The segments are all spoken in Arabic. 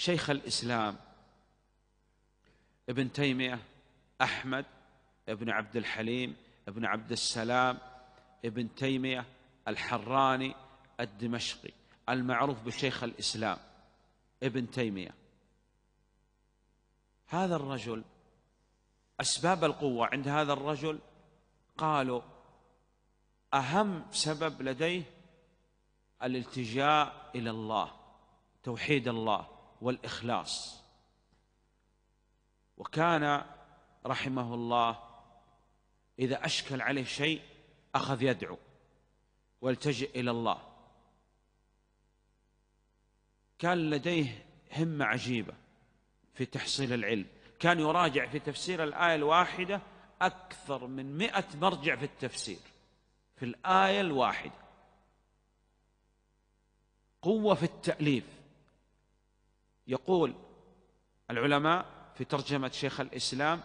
شيخ الإسلام ابن تيمية أحمد ابن عبد الحليم ابن عبد السلام ابن تيمية الحراني الدمشقي المعروف بشيخ الإسلام ابن تيمية هذا الرجل أسباب القوة عند هذا الرجل قالوا أهم سبب لديه الالتجاء إلى الله توحيد الله والإخلاص وكان رحمه الله إذا أشكل عليه شيء أخذ يدعو والتجئ إلى الله كان لديه همة عجيبة في تحصيل العلم كان يراجع في تفسير الآية الواحدة أكثر من مئة مرجع في التفسير في الآية الواحدة قوة في التأليف يقول العلماء في ترجمة شيخ الإسلام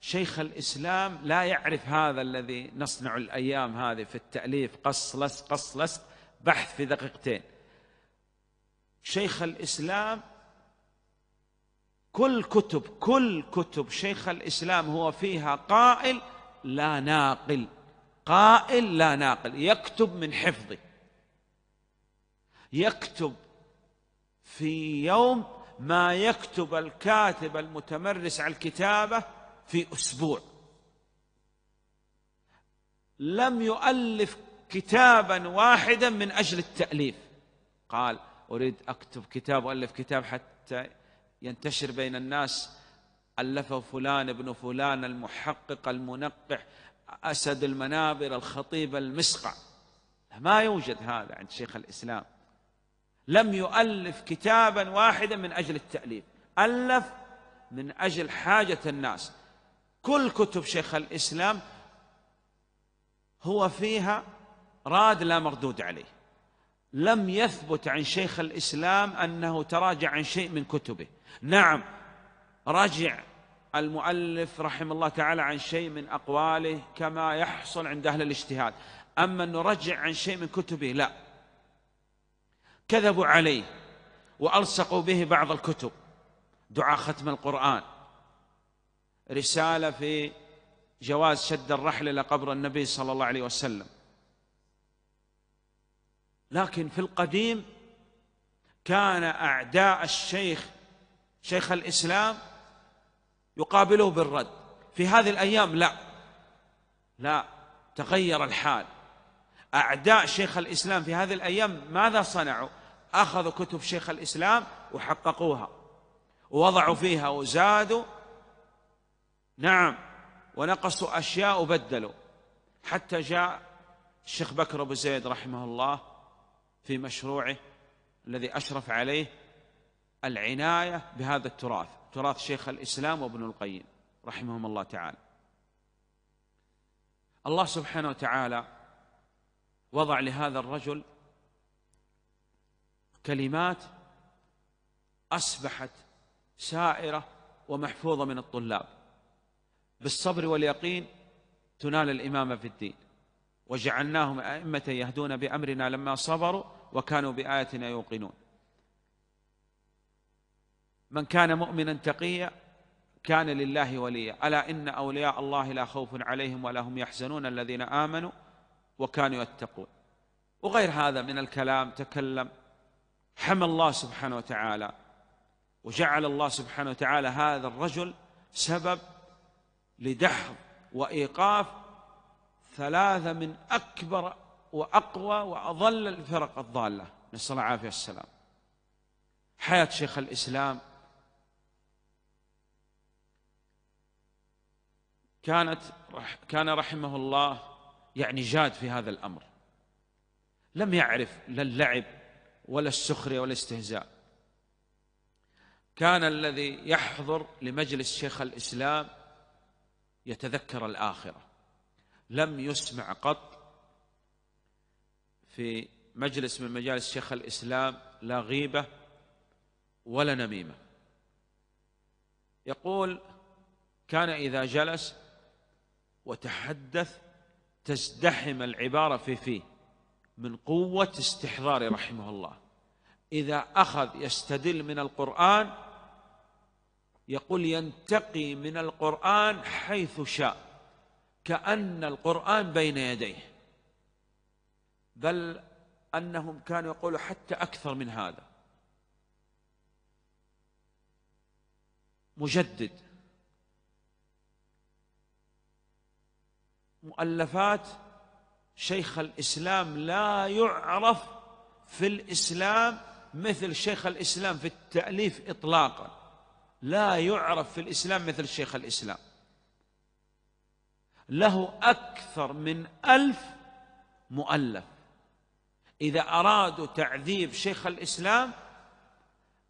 شيخ الإسلام لا يعرف هذا الذي نصنع الأيام هذه في التأليف قص لصق قص لصق بحث في دقيقتين شيخ الإسلام كل كتب كل كتب شيخ الإسلام هو فيها قائل لا ناقل قائل لا ناقل يكتب من حفظه يكتب في يوم ما يكتب الكاتب المتمرس على الكتابة في أسبوع لم يؤلف كتابا واحدا من أجل التأليف قال أريد أكتب كتاب وألف كتاب حتى ينتشر بين الناس ألفه فلان ابن فلان المحقق المنقح أسد المنابر الخطيب المسقع ما يوجد هذا عند شيخ الإسلام لم يؤلف كتابا واحدا من أجل التأليف ألف من أجل حاجة الناس كل كتب شيخ الإسلام هو فيها راد لا مردود عليه لم يثبت عن شيخ الإسلام أنه تراجع عن شيء من كتبه نعم رجع المؤلف رحمه الله تعالى عن شيء من أقواله كما يحصل عند أهل الاجتهاد أما أنه رجع عن شيء من كتبه لا كذبوا عليه وألصقوا به بعض الكتب دعاء ختم القرآن رسالة في جواز شد الرحل إلى قبر النبي صلى الله عليه وسلم لكن في القديم كان أعداء الشيخ شيخ الإسلام يقابله بالرد في هذه الأيام لا لا تغير الحال أعداء شيخ الإسلام في هذه الأيام ماذا صنعوا أخذوا كتب شيخ الإسلام وحققوها ووضعوا فيها وزادوا نعم ونقصوا أشياء وبدلوا حتى جاء الشيخ بكر أبو زيد رحمه الله في مشروعه الذي أشرف عليه العناية بهذا التراث تراث شيخ الإسلام وابن القيم رحمهم الله تعالى الله سبحانه وتعالى وضع لهذا الرجل كلمات أصبحت سائرة ومحفوظة من الطلاب بالصبر واليقين تنال الإمامة في الدين وجعلناهم أئمة يهدون بأمرنا لما صبروا وكانوا بآياتنا يوقنون من كان مؤمنا تقيا كان لله وليا ألا إن أولياء الله لا خوف عليهم ولا هم يحزنون الذين آمنوا وكانوا يتقون وغير هذا من الكلام تكلم حمى الله سبحانه وتعالى وجعل الله سبحانه وتعالى هذا الرجل سبب لدحض وإيقاف ثلاثة من أكبر وأقوى وأضل الفرق الضالة نسأل الله العافية والسلام حياة شيخ الإسلام كانت كان رحمه الله يعني جاد في هذا الأمر لم يعرف لا اللعب ولا السخرية ولا الاستهزاء كان الذي يحضر لمجلس شيخ الإسلام يتذكر الآخرة لم يسمع قط في مجلس من مجالس شيخ الإسلام لا غيبة ولا نميمة يقول كان إذا جلس وتحدث تزدحم العبارة في فيه من قوة استحضاره رحمه الله إذا أخذ يستدل من القرآن يقول ينتقي من القرآن حيث شاء كأن القرآن بين يديه بل أنهم كانوا يقولوا حتى أكثر من هذا مجدد مؤلفات شيخ الاسلام لا يعرف في الاسلام مثل شيخ الاسلام في التاليف اطلاقا لا يعرف في الاسلام مثل شيخ الاسلام له اكثر من الف مؤلف اذا ارادوا تعذيب شيخ الاسلام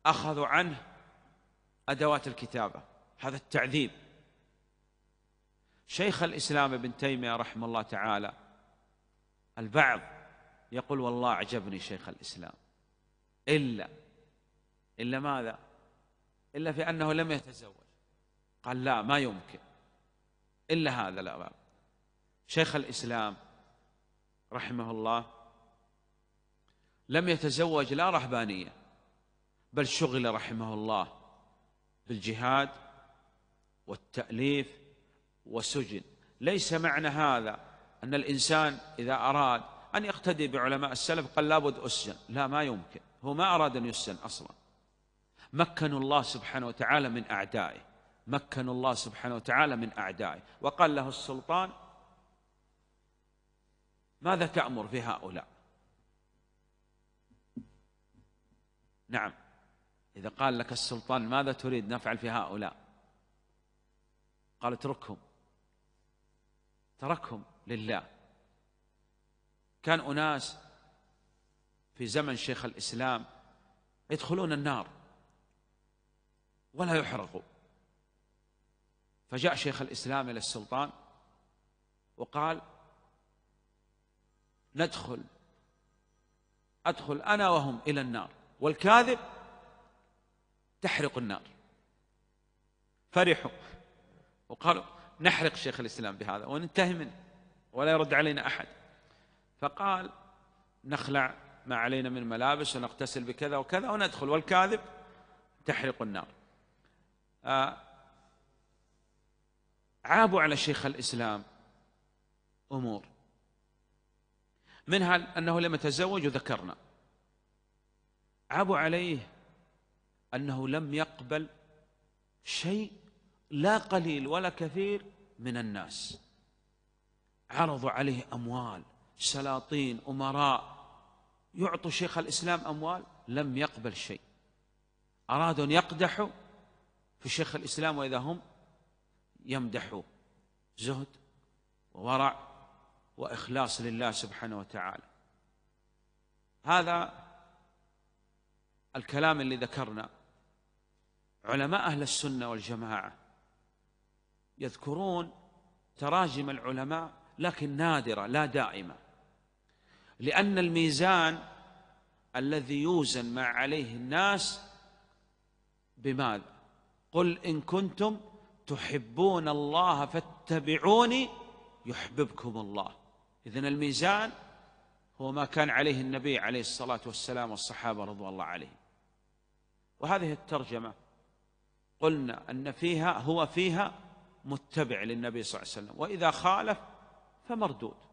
اخذوا عنه ادوات الكتابه هذا التعذيب شيخ الاسلام ابن تيميه رحمه الله تعالى البعض يقول والله أعجبني شيخ الإسلام إلا إلا ماذا؟ إلا في أنه لم يتزوج قال لا ما يمكن إلا هذا باب شيخ الإسلام رحمه الله لم يتزوج لا رهبانية بل شغل رحمه الله بالجهاد والتأليف وسجن ليس معنى هذا أن الإنسان إذا أراد أن يقتدي بعلماء السلف قال لابد أسجن لا ما يمكن هو ما أراد أن يسجن أصلا مكنوا الله سبحانه وتعالى من أعدائه مكنوا الله سبحانه وتعالى من أعدائه وقال له السلطان ماذا تأمر في هؤلاء نعم إذا قال لك السلطان ماذا تريد نفعل في هؤلاء قال اتركهم تركهم لله كان أناس في زمن شيخ الإسلام يدخلون النار ولا يحرقوا فجاء شيخ الإسلام إلى السلطان وقال ندخل أدخل أنا وهم إلى النار والكاذب تحرق النار فرحوا وقالوا نحرق شيخ الإسلام بهذا وننتهي منه ولا يرد علينا أحد فقال نخلع ما علينا من ملابس ونغتسل بكذا وكذا وندخل والكاذب تحرق النار آه، عابوا على شيخ الإسلام أمور منها أنه لم يتزوج وذكرنا عابوا عليه أنه لم يقبل شيء لا قليل ولا كثير من الناس عرضوا عليه أموال سلاطين أمراء يعطوا شيخ الإسلام أموال لم يقبل شيء أرادوا أن يقدحوا في شيخ الإسلام وإذا هم يمدحوه زهد وورع وإخلاص لله سبحانه وتعالى هذا الكلام اللي ذكرنا علماء أهل السنة والجماعة يذكرون تراجم العلماء لكن نادرة لا دائمة لأن الميزان الذي يوزن ما عليه الناس بماذا قل إن كنتم تحبون الله فاتبعوني يحببكم الله إذن الميزان هو ما كان عليه النبي عليه الصلاة والسلام والصحابة رضو الله عليهم وهذه الترجمة قلنا أن فيها هو فيها متبع للنبي صلى الله عليه وسلم وإذا خالف فمردود